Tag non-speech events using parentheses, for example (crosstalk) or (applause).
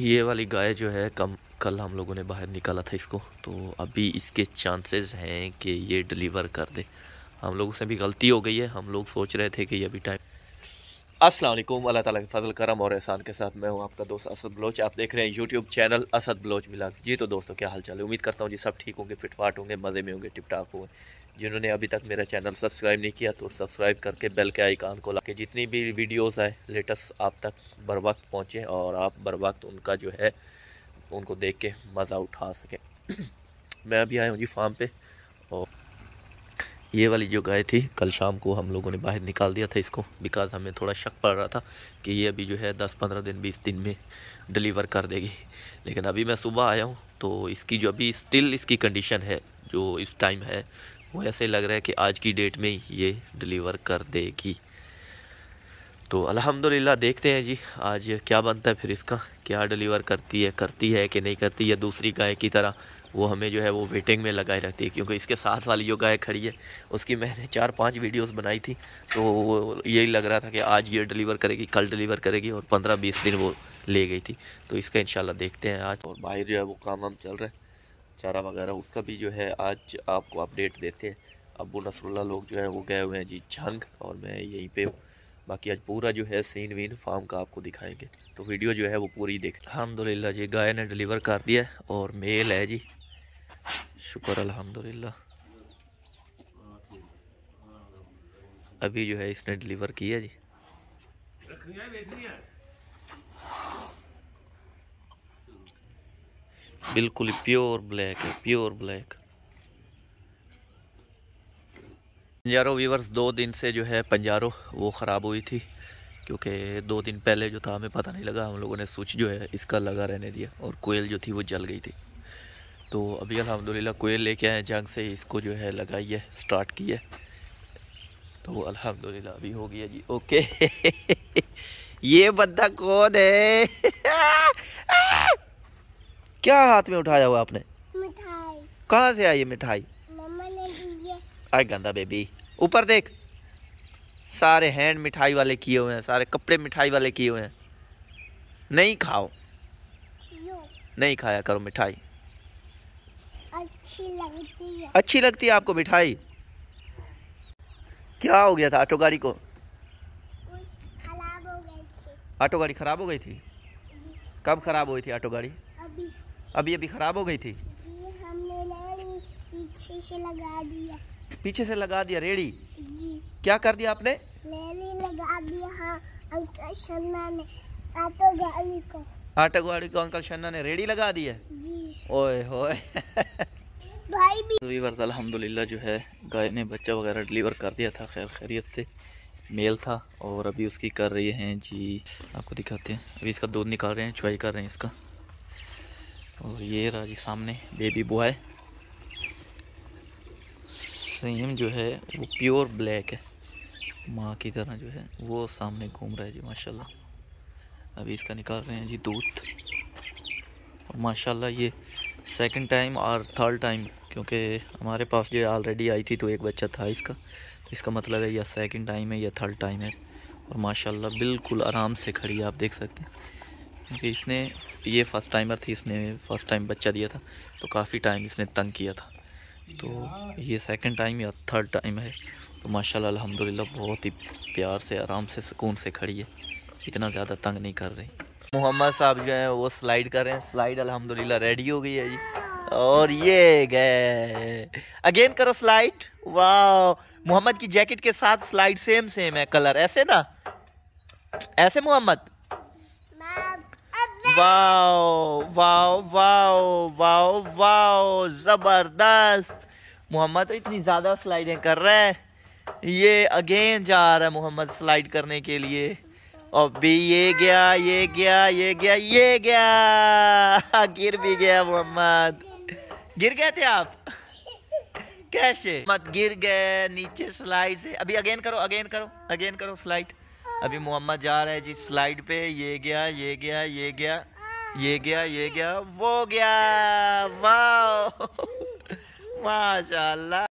ये वाली गाय जो है कम कल हम लोगों ने बाहर निकाला था इसको तो अभी इसके चांसेस हैं कि ये डिलीवर कर दे हम लोगों से भी गलती हो गई है हम लोग सोच रहे थे कि ये अभी टाइम असलम अल्लाह ताला के फजल करम और एहसान के साथ मैं हूं आपका दोस्त असद बलोच आप देख रहे हैं यूट्यूब चैनल असद बलोच मिलाक्स जी तो दोस्तों क्या हाल चाल है उम्मीद करता हूं जी सब ठीक होंगे फिटफाट होंगे मज़े में होंगे टिप टाप होंगे जिन्होंने अभी तक मेरा चैनल सब्सक्राइब नहीं किया तो सब्सक्राइब करके बेल के आइकान को ला के जितनी भी वीडियोज़ आए लेटेस्ट आप तक बर वक्त पहुँचें और आप बर वक्त उनका जो है उनको देख के मज़ा उठा सकें (coughs) मैं अभी आया हूँ जी फार्म पर और ये वाली जो गाय थी कल शाम को हम लोगों ने बाहर निकाल दिया था इसको बिकॉज हमें थोड़ा शक पड़ रहा था कि ये अभी जो है दस पंद्रह दिन बीस दिन में डिलीवर कर देगी लेकिन अभी मैं सुबह आया हूँ तो इसकी जो अभी स्टिल इसकी कंडीशन है जो इस टाइम है वो ऐसे लग रहा है कि आज की डेट में ये डिलीवर कर देगी तो अलहमदिल्ला देखते हैं जी आज क्या बनता है फिर इसका क्या डिलीवर करती है करती है कि नहीं करती या दूसरी गाय की तरह वो हमें जो है वो वेटिंग में लगाए रहती है क्योंकि इसके साथ वाली जो गाय खड़ी है उसकी मैंने चार पाँच वीडियोस बनाई थी तो यही लग रहा था कि आज ये डिलीवर करेगी कल डिलीवर करेगी और पंद्रह बीस दिन वो ले गई थी तो इसका इन देखते हैं आज और बाहर जो है वो काम वाम चल रहा है चारा वगैरह उसका भी जो है आज आपको अपडेट देते हैं अबू नसरुल्ला लोग जो है वो गए हुए हैं जी झंग और मैं यहीं पर हूँ बाकी आज पूरा जो है सीन वीन फार्म का आपको दिखाएंगे तो वीडियो जो है वो पूरी देख अलहमदिल्ला जी गाय ने डिलीवर कर दिया और मेल है जी शुक्र अल्हम्दुलिल्लाह अभी जो है इसने डिलीवर किया जी बिल्कुल प्योर ब्लैक है प्योर ब्लैक पंजारो वीवर्स दो दिन से जो है पंजारो वो ख़राब हुई थी क्योंकि दो दिन पहले जो था हमें पता नहीं लगा हम लोगों ने स्विच जो है इसका लगा रहने दिया और कोयल जो थी वो जल गई थी तो अभी अल्हम्दुलिल्लाह कोयल लेके आए जंग से इसको जो है लगाई है स्टार्ट की है तो अल्हम्दुलिल्लाह अभी हो गया जी ओके (laughs) ये बंदा कौन है (laughs) क्या हाथ में उठाया हुआ आपने मिठाई कहाँ से आई मिठाई मम्मा ने आई गंदा बेबी ऊपर देख सारे हैंड मिठाई वाले किए हुए हैं सारे कपड़े मिठाई वाले किए हुए हैं नहीं खाओ नहीं खाया करो मिठाई अच्छी लगती है अच्छी लगती है आपको मिठाई क्या हो गया था ऑटो गाड़ी को खराब हो गई थी ऑटो गाड़ी खराब हो गई थी कब खराब हुई थी ऑटो गाड़ी अभी अभी अभी खराब हो गई थी जी हमने पीछे से लगा दिया पीछे से लगा दिया रेडी जी क्या कर दिया आपने लगा दिया हाँ अंकल शर्मा ने ऑटो गाड़ी को आटा आड़ी को अंकल शन्ना ने रेडी लगा दी है ओए होए भाई भी तो अलहमदिल्ला जो है गाय ने बच्चा वगैरह डिलीवर कर दिया था खैर खैरियत से मेल था और अभी उसकी कर रही है जी आपको दिखाते हैं अभी इसका दूध निकाल रहे हैं चुवाई कर रहे हैं इसका और ये रहा जी सामने बेबी बॉय सेम जो है वो प्योर ब्लैक है माँ की तरह जो है वो सामने घूम रहा है जी माशाल्लाह अभी इसका निकाल रहे हैं जी दूध और माशाल्लाह ये सेकंड टाइम और थर्ड टाइम क्योंकि हमारे पास ये ऑलरेडी आई थी तो एक बच्चा था इसका तो इसका मतलब है या सेकंड टाइम है या थर्ड टाइम है और माशाल्लाह बिल्कुल आराम से खड़ी है आप देख सकते हैं क्योंकि इसने ये फ़र्स्ट टाइमर थी इसने फ़र्स्ट टाइम बच्चा दिया था तो काफ़ी टाइम इसने तंग किया था तो ये सेकेंड टाइम या थर्ड टाइम है तो माशाल्लाह अल्हम्दुलिल्लाह बहुत ही प्यार से आराम से सुकून से खड़ी है इतना ज़्यादा तंग नहीं कर रही मोहम्मद साहब जो हैं वो स्लाइड कर रहे हैं स्लाइड अल्हम्दुलिल्लाह रेडी हो गई है जी और ये गए अगेन करो स्लाइड वाह मोहम्मद की जैकेट के साथ स्लाइड सेम सेम है कलर ऐसे ना ऐसे Mohammad wow wow wow wow wow ज़बरदस्त मोहम्मद तो इतनी ज़्यादा स्लाइडें कर रहा है ये अगेन जा रहा है मोहम्मद स्लाइड करने के लिए और भी ये गया ये गया ये गया ये गया (laughs) गिर भी गया मोहम्मद गिर गए थे आप (laughs) कैसे मत गिर गए नीचे स्लाइड से अभी अगेन करो अगेन करो अगेन करो स्लाइड अभी मोहम्मद जा रहा है जी स्लाइड पे ये गया ये गया ये गया ये गया ये गया वो गया वाह (laughs) माशाल्लाह